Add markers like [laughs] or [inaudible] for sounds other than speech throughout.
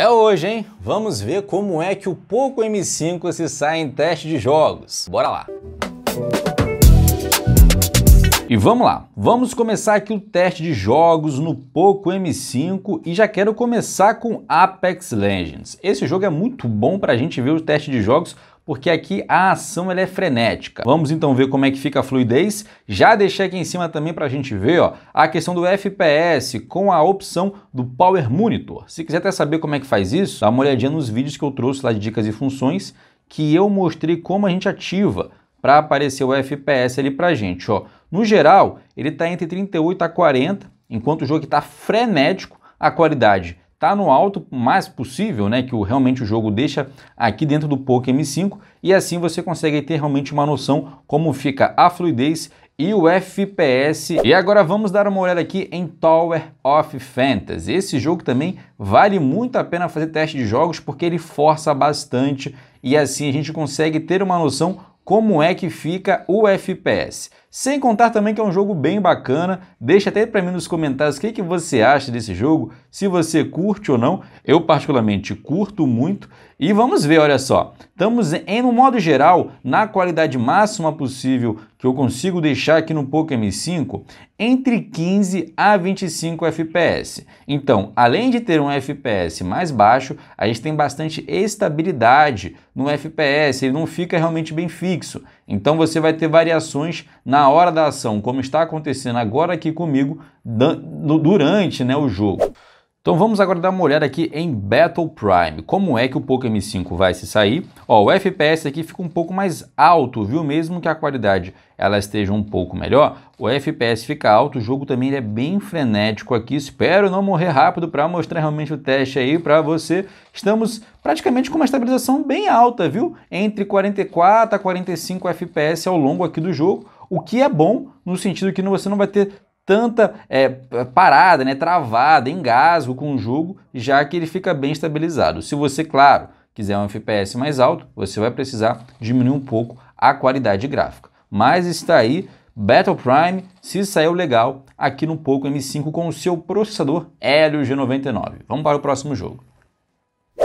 É hoje, hein? Vamos ver como é que o Poco M5 se sai em teste de jogos. Bora lá! E vamos lá, vamos começar aqui o teste de jogos no Poco M5 e já quero começar com Apex Legends. Esse jogo é muito bom para a gente ver o teste de jogos porque aqui a ação ela é frenética. Vamos então ver como é que fica a fluidez. Já deixei aqui em cima também para a gente ver ó, a questão do FPS com a opção do Power Monitor. Se quiser até saber como é que faz isso, dá uma olhadinha nos vídeos que eu trouxe lá de dicas e funções, que eu mostrei como a gente ativa para aparecer o FPS ali para a gente. Ó. No geral, ele está entre 38 a 40, enquanto o jogo está frenético, a qualidade está no alto mais possível, né, que o, realmente o jogo deixa aqui dentro do Poco M5 e assim você consegue ter realmente uma noção como fica a fluidez e o FPS. E agora vamos dar uma olhada aqui em Tower of Fantasy. Esse jogo também vale muito a pena fazer teste de jogos porque ele força bastante e assim a gente consegue ter uma noção como é que fica o FPS. Sem contar também que é um jogo bem bacana. Deixa até para mim nos comentários o que, que você acha desse jogo, se você curte ou não. Eu particularmente curto muito. E vamos ver, olha só. Estamos em um modo geral na qualidade máxima possível que eu consigo deixar aqui no Poco M5 entre 15 a 25 FPS. Então, além de ter um FPS mais baixo, a gente tem bastante estabilidade no FPS, ele não fica realmente bem fixo. Então você vai ter variações na hora da ação, como está acontecendo agora aqui comigo durante né, o jogo. Então vamos agora dar uma olhada aqui em Battle Prime. Como é que o Poco M5 vai se sair? Ó, o FPS aqui fica um pouco mais alto, viu? Mesmo que a qualidade ela esteja um pouco melhor, o FPS fica alto, o jogo também é bem frenético aqui. Espero não morrer rápido para mostrar realmente o teste aí para você. Estamos praticamente com uma estabilização bem alta, viu? Entre 44 a 45 FPS ao longo aqui do jogo, o que é bom no sentido que você não vai ter tanta é, parada, né, travada, engasgo com o jogo, já que ele fica bem estabilizado. Se você, claro, quiser um FPS mais alto, você vai precisar diminuir um pouco a qualidade gráfica. Mas está aí Battle Prime, se saiu legal, aqui no Poco M5 com o seu processador Helio G99. Vamos para o próximo jogo.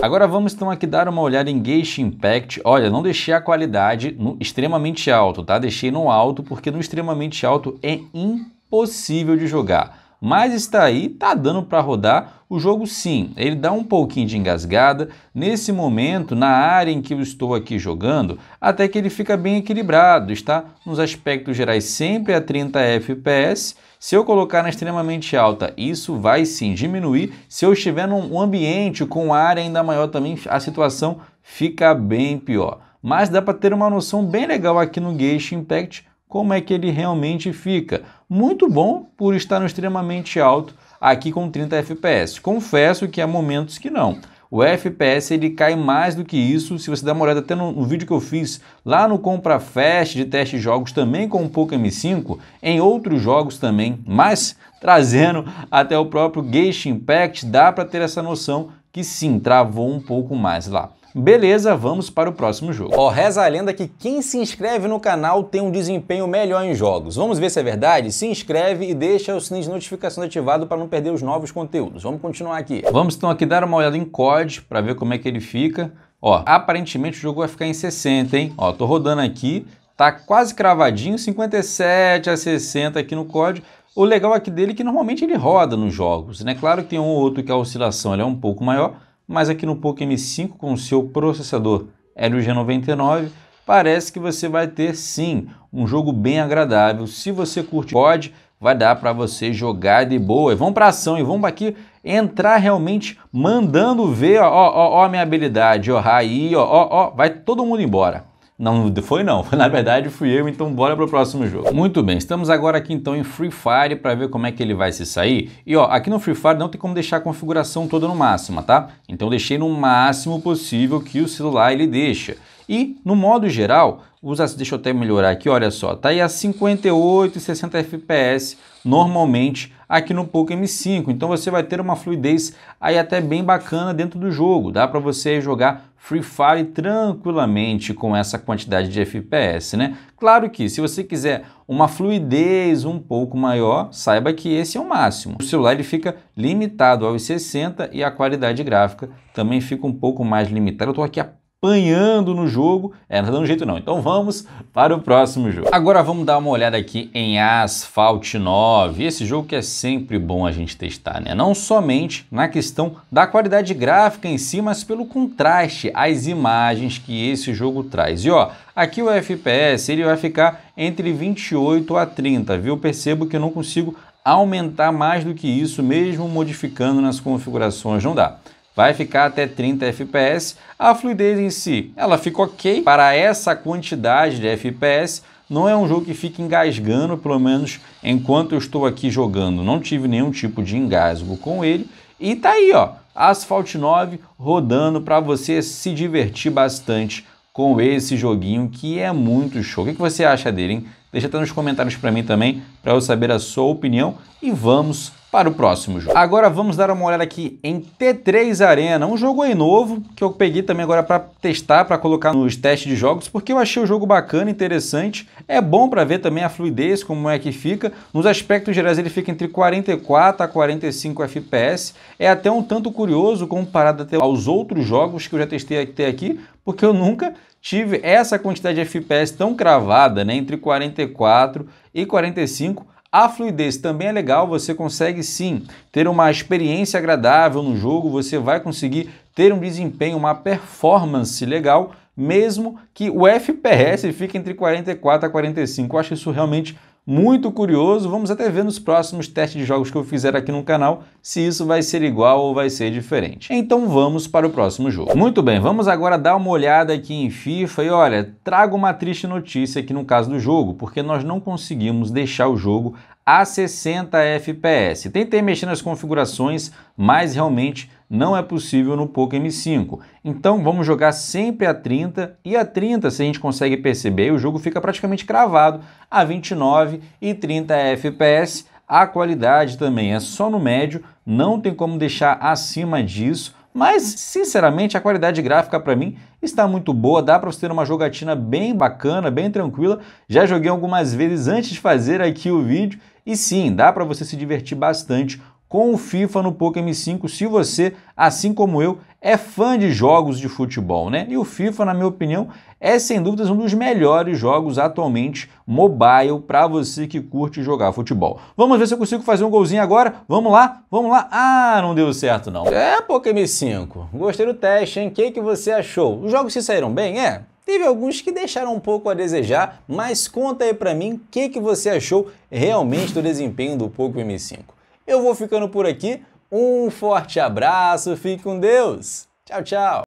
Agora vamos então aqui dar uma olhada em Gage Impact. Olha, não deixei a qualidade no extremamente alto, tá? Deixei no alto porque no extremamente alto é impossível possível de jogar. Mas está aí, tá dando para rodar o jogo sim. Ele dá um pouquinho de engasgada. Nesse momento, na área em que eu estou aqui jogando, até que ele fica bem equilibrado, está nos aspectos gerais sempre a 30 FPS. Se eu colocar na extremamente alta, isso vai sim diminuir. Se eu estiver num ambiente com área ainda maior também, a situação fica bem pior. Mas dá para ter uma noção bem legal aqui no Gage Impact como é que ele realmente fica muito bom por estar no extremamente alto aqui com 30 FPS. Confesso que há momentos que não. O FPS ele cai mais do que isso. Se você der uma olhada até no, no vídeo que eu fiz lá no Compra Fest de teste de jogos também com o Poco M5, em outros jogos também, mas trazendo até o próprio Gage Impact, dá para ter essa noção que sim, travou um pouco mais lá. Beleza, vamos para o próximo jogo. Ó, oh, reza a lenda que quem se inscreve no canal tem um desempenho melhor em jogos. Vamos ver se é verdade? Se inscreve e deixa o sininho de notificação ativado para não perder os novos conteúdos. Vamos continuar aqui. Vamos então aqui dar uma olhada em COD para ver como é que ele fica. Ó, aparentemente o jogo vai ficar em 60, hein? Ó, tô rodando aqui, tá quase cravadinho, 57 a 60 aqui no código. O legal aqui dele é que normalmente ele roda nos jogos, né? Claro que tem um ou outro que a oscilação é um pouco maior, mas aqui no Poco M5 com o seu processador Helio G99, parece que você vai ter sim um jogo bem agradável. Se você curte COD, vai dar para você jogar de boa. E vamos para ação e vamos aqui entrar realmente mandando ver, ó, ó, ó, ó minha habilidade, ó, aí, ó, ó, ó, vai todo mundo embora. Não foi não, [laughs] na verdade fui eu, então bora pro próximo jogo. Muito bem, estamos agora aqui então em Free Fire para ver como é que ele vai se sair. E ó, aqui no Free Fire não tem como deixar a configuração toda no máximo, tá? Então deixei no máximo possível que o celular ele deixa. E no modo geral, os, deixa eu até melhorar aqui, olha só, tá aí a 58 e 60 FPS normalmente aqui no Poco M5. Então você vai ter uma fluidez aí até bem bacana dentro do jogo. Dá para você jogar Free Fire tranquilamente com essa quantidade de FPS, né? Claro que se você quiser uma fluidez um pouco maior, saiba que esse é o máximo. O celular ele fica limitado aos 60 e a qualidade gráfica também fica um pouco mais limitada. Eu estou aqui a apanhando no jogo. É, não tá dando jeito não. Então vamos para o próximo jogo. Agora vamos dar uma olhada aqui em Asphalt 9. Esse jogo que é sempre bom a gente testar, né? Não somente na questão da qualidade gráfica em si, mas pelo contraste, as imagens que esse jogo traz. E ó, aqui o FPS ele vai ficar entre 28 a 30, viu? Percebo que eu não consigo aumentar mais do que isso, mesmo modificando nas configurações, não dá vai ficar até 30 FPS. A fluidez em si, ela fica ok para essa quantidade de FPS, não é um jogo que fica engasgando, pelo menos enquanto eu estou aqui jogando. Não tive nenhum tipo de engasgo com ele. E tá aí, ó, Asphalt 9 rodando para você se divertir bastante com esse joguinho que é muito show. O que você acha dele, hein? Deixa até nos comentários para mim também, para eu saber a sua opinião. E vamos para o próximo jogo. Agora vamos dar uma olhada aqui em T3 Arena, um jogo aí novo que eu peguei também agora para testar, para colocar nos testes de jogos, porque eu achei o jogo bacana, interessante. É bom para ver também a fluidez, como é que fica. Nos aspectos gerais ele fica entre 44 a 45 FPS. É até um tanto curioso comparado até aos outros jogos que eu já testei até aqui, porque eu nunca tive essa quantidade de FPS tão cravada, né, entre 44 44 e 45. A fluidez também é legal, você consegue sim ter uma experiência agradável no jogo, você vai conseguir ter um desempenho, uma performance legal, mesmo que o FPS fique entre 44 a 45. Eu acho isso realmente muito curioso, vamos até ver nos próximos testes de jogos que eu fizer aqui no canal se isso vai ser igual ou vai ser diferente. Então vamos para o próximo jogo. Muito bem, vamos agora dar uma olhada aqui em FIFA e olha, trago uma triste notícia aqui no caso do jogo, porque nós não conseguimos deixar o jogo a 60 FPS. Tentei mexer nas configurações, mas realmente não é possível no Poco M5. Então vamos jogar sempre a 30 e a 30, se a gente consegue perceber, o jogo fica praticamente cravado a 29 e 30 FPS. A qualidade também é só no médio, não tem como deixar acima disso. Mas, sinceramente, a qualidade gráfica para mim está muito boa, dá para você ter uma jogatina bem bacana, bem tranquila. Já joguei algumas vezes antes de fazer aqui o vídeo e sim, dá para você se divertir bastante com o FIFA no Poco M5, se você, assim como eu, é fã de jogos de futebol, né? E o FIFA, na minha opinião, é sem dúvidas um dos melhores jogos atualmente mobile para você que curte jogar futebol. Vamos ver se eu consigo fazer um golzinho agora. Vamos lá, vamos lá. Ah, não deu certo não. É, Poco M5, gostei do teste, hein? O que, que você achou? Os jogos se saíram bem, é? Teve alguns que deixaram um pouco a desejar, mas conta aí pra mim o que, que você achou realmente do desempenho do Poco M5. Eu vou ficando por aqui. Um forte abraço, fique com Deus. Tchau, tchau.